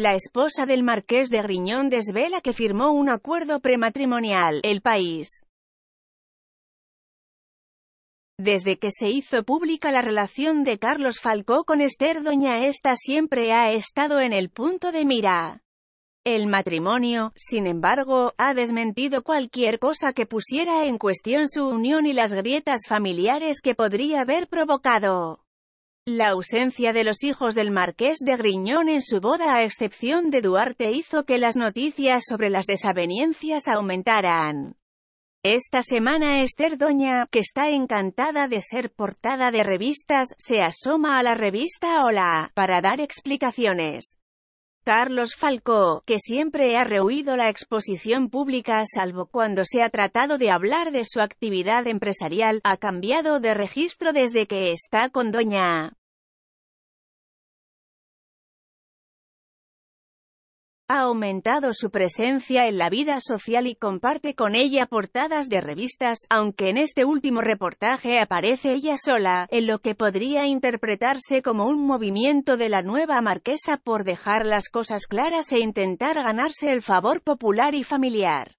La esposa del marqués de Riñón desvela que firmó un acuerdo prematrimonial. El país. Desde que se hizo pública la relación de Carlos Falcó con Esther Doña Esta siempre ha estado en el punto de mira. El matrimonio, sin embargo, ha desmentido cualquier cosa que pusiera en cuestión su unión y las grietas familiares que podría haber provocado. La ausencia de los hijos del marqués de Griñón en su boda a excepción de Duarte hizo que las noticias sobre las desavenencias aumentaran. Esta semana Esther Doña, que está encantada de ser portada de revistas, se asoma a la revista Hola, para dar explicaciones. Carlos Falco, que siempre ha rehuido la exposición pública salvo cuando se ha tratado de hablar de su actividad empresarial, ha cambiado de registro desde que está con Doña Ha aumentado su presencia en la vida social y comparte con ella portadas de revistas, aunque en este último reportaje aparece ella sola, en lo que podría interpretarse como un movimiento de la nueva marquesa por dejar las cosas claras e intentar ganarse el favor popular y familiar.